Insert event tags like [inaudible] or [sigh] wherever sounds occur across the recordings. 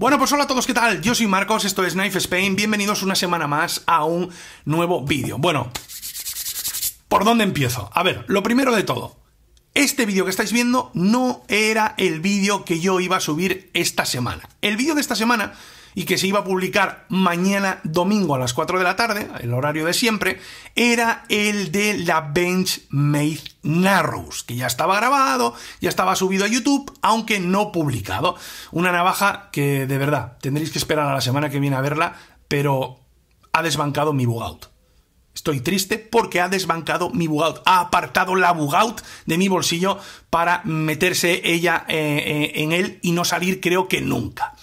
Bueno, pues hola a todos, ¿qué tal? Yo soy Marcos, esto es Knife Spain, bienvenidos una semana más a un nuevo vídeo. Bueno, ¿por dónde empiezo? A ver, lo primero de todo, este vídeo que estáis viendo no era el vídeo que yo iba a subir esta semana. El vídeo de esta semana y que se iba a publicar mañana domingo a las 4 de la tarde, el horario de siempre, era el de la Bench Made Narrows, que ya estaba grabado, ya estaba subido a YouTube, aunque no publicado. Una navaja que de verdad tendréis que esperar a la semana que viene a verla, pero ha desbancado mi bugout. Estoy triste porque ha desbancado mi bugout, ha apartado la bugout de mi bolsillo para meterse ella eh, eh, en él y no salir creo que nunca.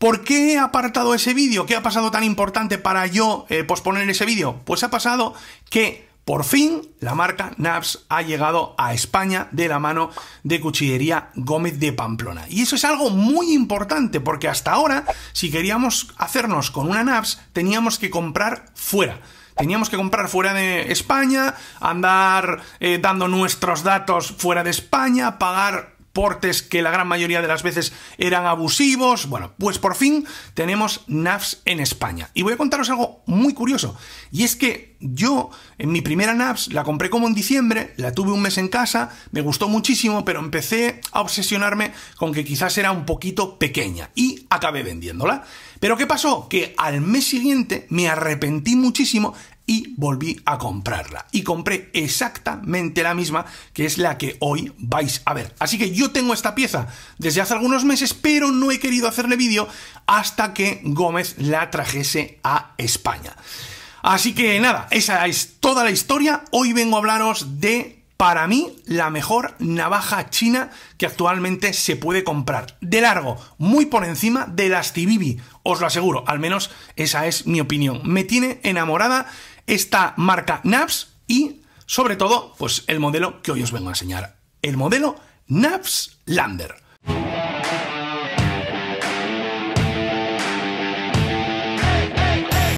¿Por qué he apartado ese vídeo? ¿Qué ha pasado tan importante para yo eh, posponer ese vídeo? Pues ha pasado que por fin la marca Naps ha llegado a España de la mano de Cuchillería Gómez de Pamplona. Y eso es algo muy importante porque hasta ahora, si queríamos hacernos con una Naps, teníamos que comprar fuera. Teníamos que comprar fuera de España, andar eh, dando nuestros datos fuera de España, pagar portes que la gran mayoría de las veces eran abusivos. Bueno, pues por fin tenemos NAFS en España. Y voy a contaros algo muy curioso. Y es que yo en mi primera NAFS la compré como en diciembre, la tuve un mes en casa, me gustó muchísimo, pero empecé a obsesionarme con que quizás era un poquito pequeña y acabé vendiéndola. Pero ¿qué pasó? Que al mes siguiente me arrepentí muchísimo y volví a comprarla. Y compré exactamente la misma, que es la que hoy vais a ver. Así que yo tengo esta pieza desde hace algunos meses, pero no he querido hacerle vídeo hasta que Gómez la trajese a España. Así que nada, esa es toda la historia. Hoy vengo a hablaros de para mí la mejor navaja china que actualmente se puede comprar. De largo, muy por encima de las Tibibi, os lo aseguro, al menos esa es mi opinión. Me tiene enamorada esta marca NAPS y sobre todo, pues el modelo que hoy os vengo a enseñar, el modelo NAPS Lander.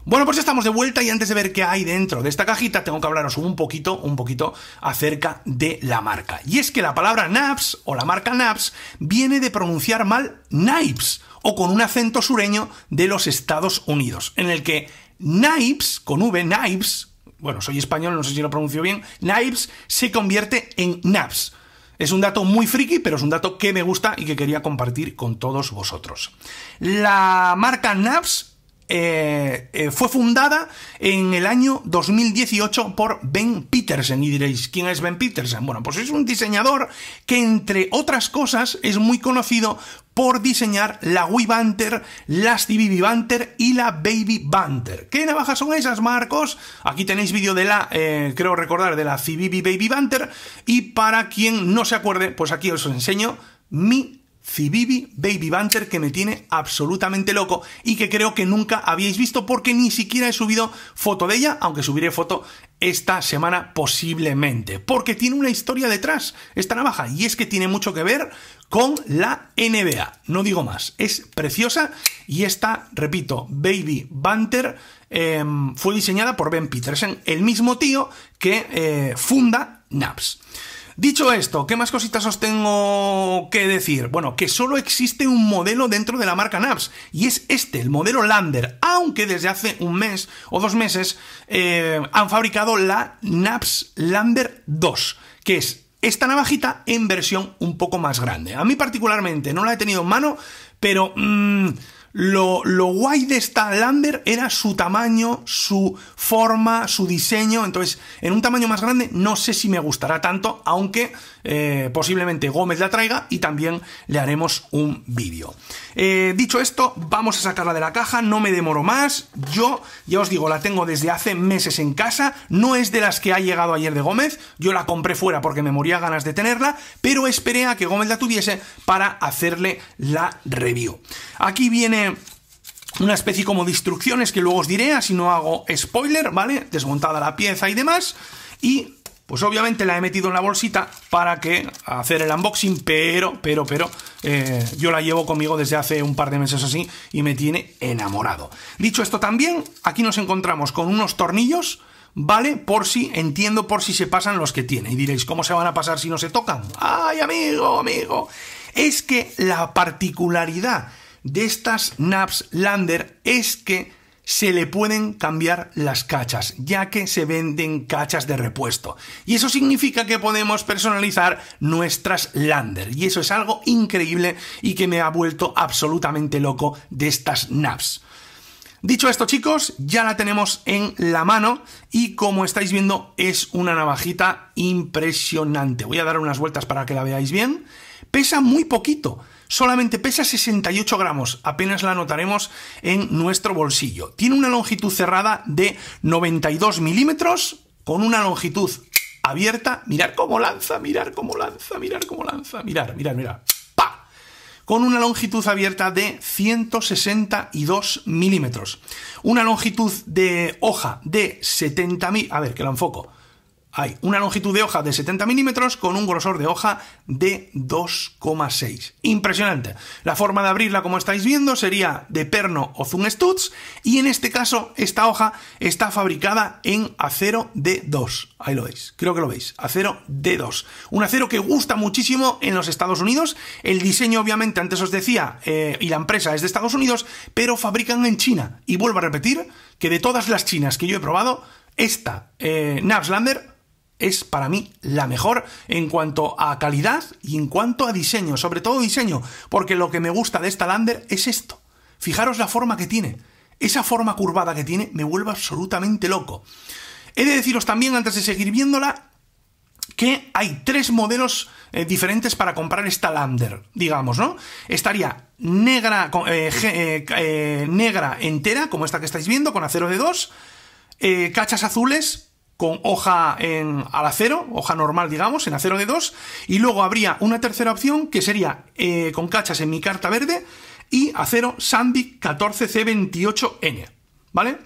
Bueno, pues estamos de vuelta y antes de ver qué hay dentro de esta cajita, tengo que hablaros un poquito, un poquito acerca de la marca. Y es que la palabra NAPS o la marca NAPS viene de pronunciar mal Nipes o con un acento sureño de los Estados Unidos, en el que Knives, con V, Knives, bueno, soy español, no sé si lo pronuncio bien, Knives se convierte en Naps. Es un dato muy friki, pero es un dato que me gusta y que quería compartir con todos vosotros. La marca Naps eh, eh, fue fundada en el año 2018 por Ben Petersen. Y diréis, ¿quién es Ben Petersen? Bueno, pues es un diseñador que, entre otras cosas, es muy conocido por diseñar la Wii Banter, la Stevie Banter y la Baby Banter. ¿Qué navajas son esas, Marcos? Aquí tenéis vídeo de la, eh, creo recordar, de la CBB Baby Banter. Y para quien no se acuerde, pues aquí os enseño mi Cibibi Baby Banter que me tiene absolutamente loco y que creo que nunca habíais visto porque ni siquiera he subido foto de ella, aunque subiré foto esta semana posiblemente, porque tiene una historia detrás esta navaja y es que tiene mucho que ver con la NBA, no digo más, es preciosa y esta, repito, Baby Banter em, fue diseñada por Ben Peterson, el mismo tío que eh, funda Naps. Dicho esto, ¿qué más cositas os tengo que decir? Bueno, que solo existe un modelo dentro de la marca Naps, y es este, el modelo Lander, aunque desde hace un mes o dos meses eh, han fabricado la Naps Lander 2, que es esta navajita en versión un poco más grande. A mí particularmente no la he tenido en mano, pero... Mm, lo, lo guay de esta Lambert era su tamaño, su forma, su diseño. Entonces, en un tamaño más grande no sé si me gustará tanto, aunque eh, posiblemente Gómez la traiga y también le haremos un vídeo. Eh, dicho esto, vamos a sacarla de la caja, no me demoro más. Yo, ya os digo, la tengo desde hace meses en casa, no es de las que ha llegado ayer de Gómez, yo la compré fuera porque me moría ganas de tenerla, pero esperé a que Gómez la tuviese para hacerle la review. Aquí viene una especie como de instrucciones que luego os diré, así no hago spoiler, ¿vale? Desmontada la pieza y demás. Y pues obviamente la he metido en la bolsita para que hacer el unboxing, pero, pero, pero, eh, yo la llevo conmigo desde hace un par de meses así y me tiene enamorado. Dicho esto también, aquí nos encontramos con unos tornillos, ¿vale? Por si, entiendo, por si se pasan los que tiene. Y diréis, ¿cómo se van a pasar si no se tocan? ¡Ay, amigo, amigo! Es que la particularidad de estas Naps Lander es que se le pueden cambiar las cachas, ya que se venden cachas de repuesto. Y eso significa que podemos personalizar nuestras Lander. Y eso es algo increíble y que me ha vuelto absolutamente loco de estas naps Dicho esto, chicos, ya la tenemos en la mano y como estáis viendo es una navajita impresionante. Voy a dar unas vueltas para que la veáis bien. Pesa muy poquito, solamente pesa 68 gramos, apenas la notaremos en nuestro bolsillo. Tiene una longitud cerrada de 92 milímetros, con una longitud abierta, mirar cómo lanza, mirar cómo lanza, mirar cómo lanza, mirar, mirar, mirar, ¡pa! Con una longitud abierta de 162 milímetros. Una longitud de hoja de 70 mil... A ver, que la enfoco hay una longitud de hoja de 70 milímetros con un grosor de hoja de 2,6. Impresionante. La forma de abrirla, como estáis viendo, sería de perno o zoom studs y en este caso esta hoja está fabricada en acero D2. Ahí lo veis, creo que lo veis, acero D2. Un acero que gusta muchísimo en los Estados Unidos. El diseño, obviamente, antes os decía, eh, y la empresa es de Estados Unidos, pero fabrican en China. Y vuelvo a repetir que de todas las chinas que yo he probado, esta eh, Navslander es para mí la mejor en cuanto a calidad y en cuanto a diseño, sobre todo diseño, porque lo que me gusta de esta Lander es esto. Fijaros la forma que tiene. Esa forma curvada que tiene me vuelve absolutamente loco. He de deciros también, antes de seguir viéndola, que hay tres modelos eh, diferentes para comprar esta Lander, digamos, ¿no? Estaría negra, eh, eh, negra entera, como esta que estáis viendo, con acero de 2, cachas azules, con hoja en, al acero, hoja normal, digamos, en acero de 2, y luego habría una tercera opción que sería eh, con cachas en mi carta verde y acero sandy 14C28N, ¿vale?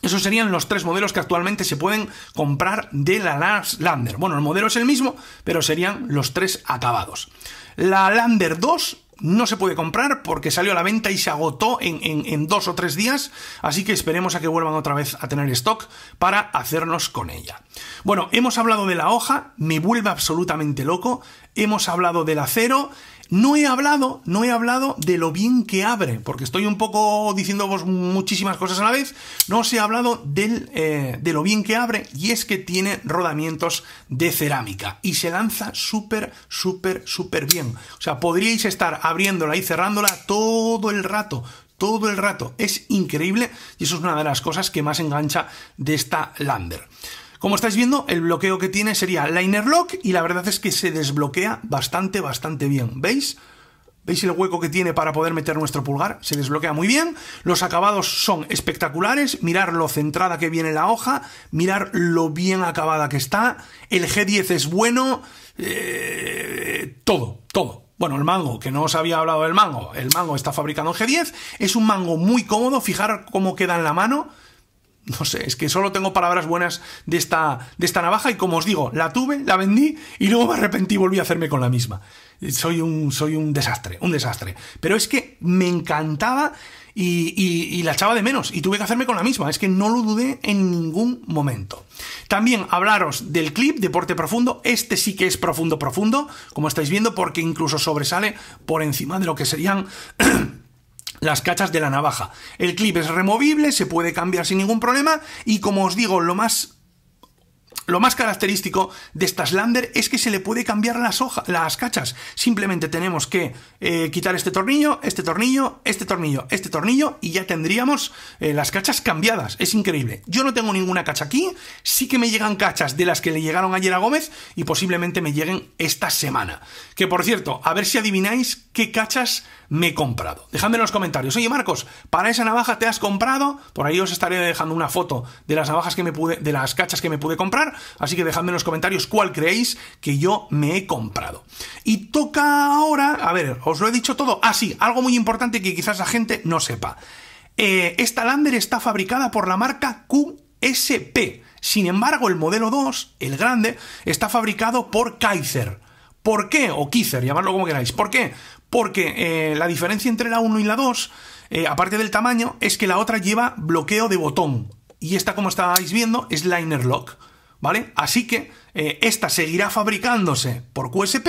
Esos serían los tres modelos que actualmente se pueden comprar de la Lander. Bueno, el modelo es el mismo, pero serían los tres acabados. La Lander 2 no se puede comprar porque salió a la venta y se agotó en, dos o tres días, así que esperemos a que vuelvan otra vez a tener stock para hacernos con ella. Bueno, hemos hablado de la hoja, me vuelve absolutamente loco, hemos hablado del acero no he hablado, no he hablado de lo bien que abre, porque estoy un poco diciendo muchísimas cosas a la vez. No os he hablado eh, de lo bien que abre y es que tiene rodamientos de cerámica y se lanza súper, súper, súper bien. O sea, podríais estar abriéndola y cerrándola todo el rato, todo el rato. Es increíble y eso es una de las cosas que más engancha de esta Lander. Como estáis viendo, el bloqueo que tiene sería liner lock y la verdad es que se desbloquea bastante, bastante bien. ¿Veis? ¿Veis el hueco que tiene para poder meter nuestro pulgar? Se desbloquea muy bien. Los acabados son espectaculares. Mirar lo centrada que viene la hoja. Mirar lo bien acabada que está. El G10 es bueno. Eh, todo, todo. Bueno, el mango, que no os había hablado del mango. El mango está fabricado en G10. Es un mango muy cómodo. Fijar cómo queda en la mano no sé, es que solo tengo palabras buenas de esta, de esta navaja y como os digo, la tuve, la vendí y luego me arrepentí y volví a hacerme con la misma. Soy un, soy un desastre, un desastre. Pero es que me encantaba y, y, la echaba de menos y tuve que hacerme con la misma, es que no lo dudé en ningún momento. También hablaros del clip Deporte Profundo, este sí que es profundo profundo, como estáis viendo, porque incluso sobresale por encima de lo que serían [clears throat] las cachas de la navaja. El clip es removible, se puede cambiar sin ningún problema y como os digo, lo más lo más característico de esta lander es que se le puede cambiar las, hojas las cachas. Simplemente tenemos que eh, quitar este tornillo, este tornillo, este tornillo, este tornillo y ya tendríamos eh, las cachas cambiadas. Es increíble. Yo no tengo ninguna cacha aquí. Sí que me llegan cachas de las que le llegaron ayer a Gómez y posiblemente me lleguen esta semana. Que por cierto, a ver si adivináis qué cachas me he comprado. Dejadme en los comentarios. Oye, Marcos, para esa navaja te has comprado. Por ahí os estaré dejando una foto de las navajas que me pude, de las cachas que me pude comprar. Así que dejadme en los comentarios cuál creéis que yo me he comprado. Y toca ahora, a ver, os lo he dicho todo. Ah, sí, algo muy importante que quizás la gente no sepa. Eh, esta Lander está fabricada por la marca QSP. Sin embargo, el modelo 2, el grande, está fabricado por Kaiser. ¿Por qué? O Kaiser, llamadlo como queráis. ¿Por qué? Porque eh, la diferencia entre la 1 y la 2, eh, aparte del tamaño, es que la otra lleva bloqueo de botón. Y esta, como estáis viendo, es liner lock. ¿Vale? Así que eh, esta seguirá fabricándose por QSP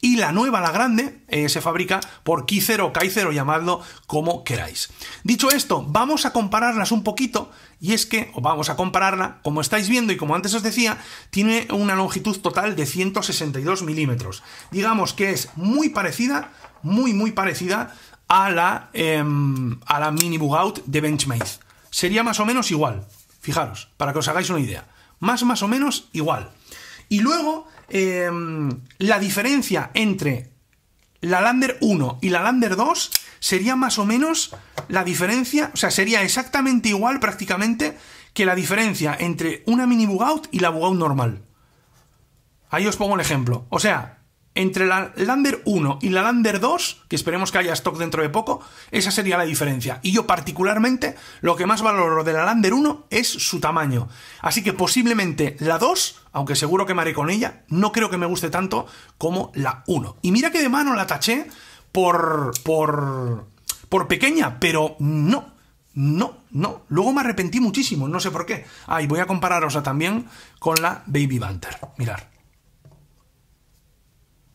y la nueva, la grande, se fabrica por K0 o K0, llamadlo como queráis. Dicho esto, vamos a compararlas un poquito, y es que, vamos a compararla, como estáis viendo y como antes os decía, tiene una longitud total de 162 milímetros. Digamos que es muy parecida muy, muy parecida a la, em, a la mini bugout de Benchmade. Sería más o menos igual. Fijaros, para que os hagáis una idea. Más, más o menos igual. Y luego, em, la diferencia entre la Lander 1 y la Lander 2 sería más o menos la diferencia, o sea, sería exactamente igual prácticamente que la diferencia entre una mini bugout y la bugout normal. Ahí os pongo el ejemplo. O sea, entre la Lander 1 y la Lander 2, que esperemos que haya stock dentro de poco, esa sería la diferencia. Y yo particularmente lo que más valoro de la Lander 1 es su tamaño. Así que posiblemente la 2, aunque seguro que me haré con ella, no creo que me guste tanto como la 1. Y mira que de mano la taché por... por... por pequeña, pero no, no, no. Luego me arrepentí muchísimo, no sé por qué. Ah, y voy a compararos también con la Baby Banter. Mirar.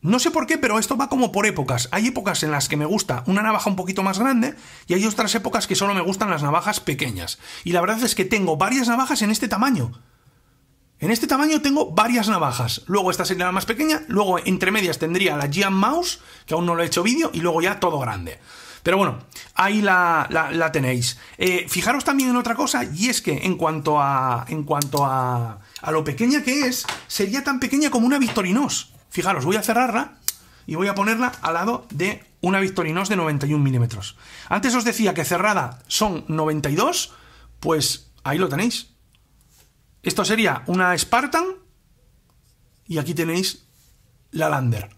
No sé por qué, pero esto va como por épocas. Hay épocas en las que me gusta una navaja un poquito más grande y hay otras épocas que solo me gustan las navajas pequeñas. Y la verdad es que tengo varias navajas en este tamaño. En este tamaño tengo varias navajas. Luego esta sería la más pequeña, luego entre medias tendría la Gian Mouse, que aún no lo he hecho vídeo, y luego ya todo grande. Pero bueno, ahí la, tenéis. Eh, fijaros también en otra cosa, y es que en cuanto a. en cuanto a. a lo pequeña que es, sería tan pequeña como una Victorinox Fijaros, voy a cerrarla y voy a ponerla al lado de una Victorinox de 91 milímetros. Antes os decía que cerrada son 92, pues ahí lo tenéis. Esto sería una Spartan y aquí tenéis la Lander.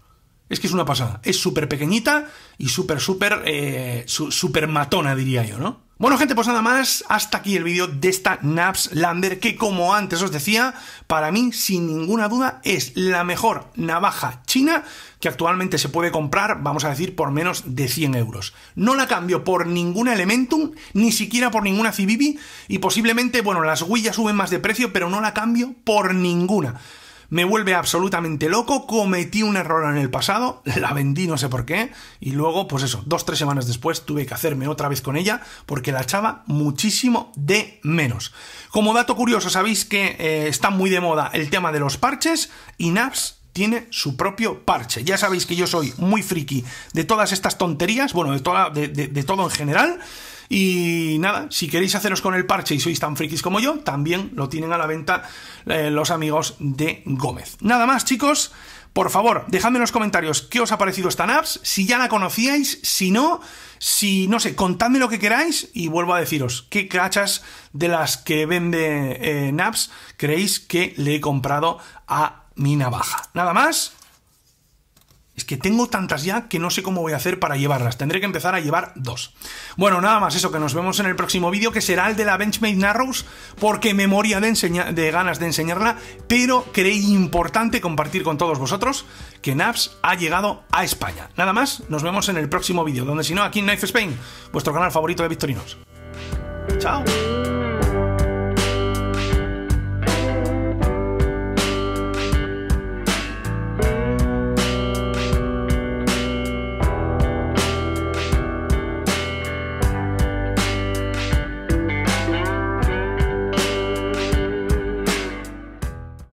Es que es una pasada. Es súper pequeñita y súper, súper, eh, súper matona, diría yo, ¿no? Bueno gente, pues nada más, hasta aquí el vídeo de esta Naps Lander que como antes os decía, para mí sin ninguna duda es la mejor navaja china que actualmente se puede comprar, vamos a decir, por menos de 100 euros. No la cambio por ninguna Elementum, ni siquiera por ninguna Civivi y posiblemente, bueno, las huellas suben más de precio, pero no la cambio por ninguna me vuelve absolutamente loco, cometí un error en el pasado, la vendí no sé por qué, y luego, pues eso, dos, tres semanas después tuve que hacerme otra vez con ella porque la echaba muchísimo de menos. Como dato curioso, sabéis que eh, está muy de moda el tema de los parches y Naps tiene su propio parche. Ya sabéis que yo soy muy friki de todas estas tonterías, bueno, de todo en general. Y nada, si queréis haceros con el parche y sois tan frikis como yo, también lo tienen a la venta eh, los amigos de Gómez. Nada más, chicos. Por favor, dejadme en los comentarios qué os ha parecido esta NAPS, si ya la conocíais, si no, si no sé, contadme lo que queráis y vuelvo a deciros qué cachas de las que vende eh, NAPS creéis que le he comprado a mi navaja. Nada más, es que tengo tantas ya que no sé cómo voy a hacer para llevarlas. Tendré que empezar a llevar dos. Bueno, nada más eso, que nos vemos en el próximo vídeo, que será el de la Benchmade Narrows, porque me moría de, ganas de enseñarla, pero creí importante compartir con todos vosotros que Naps ha llegado a España. Nada más, nos vemos en el próximo vídeo, donde si no, aquí en Knife Spain, vuestro canal favorito de Victorinos. ¡Chao!